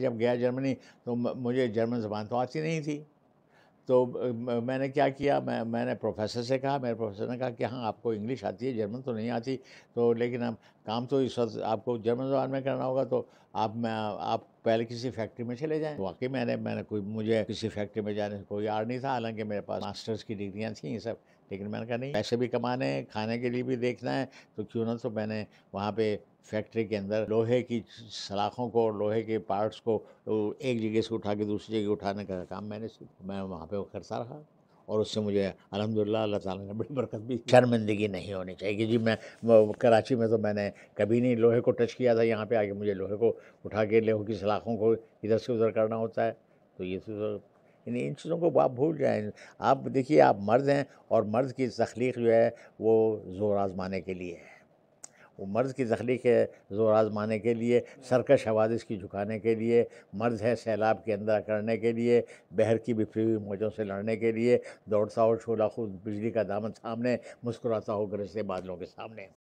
जब गया जर्मनी तो मुझे जर्मन जबान तो आती नहीं थी तो मैंने क्या किया मैं मैंने प्रोफेसर से कहा मेरे प्रोफेसर ने कहा कि हाँ आपको इंग्लिश आती है जर्मन तो नहीं आती तो लेकिन अब काम तो इस वक्त आपको जर्मन जबान में करना होगा तो आप मैं आप पहले किसी फैक्ट्री में चले जाएं वाकई मैंने मैंने कोई मुझे किसी फैक्ट्री में जाने से कोई आर नहीं था हालांकि मेरे पास मास्टर्स की डिग्रियाँ थी ये सब लेकिन मैंने कहा नहीं पैसे भी कमाने हैं खाने के लिए भी देखना है तो क्यों ना तो मैंने वहाँ पे फैक्ट्री के अंदर लोहे की सलाखों को और लोहे के पार्ट्स को एक जगह से उठा के दूसरी जगह उठाने का काम मैंने मैं वहाँ पर करता रहा और उससे मुझे अलहमदिल्ला अल्लाह ताला ने बड़ी बरकत भी शर्मिंदगी नहीं होनी चाहिए कि जी मैं कराची में तो मैंने कभी नहीं लोहे को टच किया था यहाँ पे आके मुझे लोहे को उठा के लोहे की सलाखों को इधर से उधर करना होता है तो ये तो इन इन चीज़ों को आप भूल जाए आप देखिए आप मर्द हैं और मर्द की तख्लीक जो है वो ज़ोर आज़माने के लिए है वो मर्द की तख्लीक है ज़ोर आजमाने के लिए सरकश हवादिस की झुकाने के लिए मर्द है सैलाब के अंदर करने के लिए बहर की बिखरी हुई मौजों से लड़ने के लिए दौड़ता हो छोला खुद बिजली का दामन सामने मुस्कुराता हो गरजते बादलों के सामने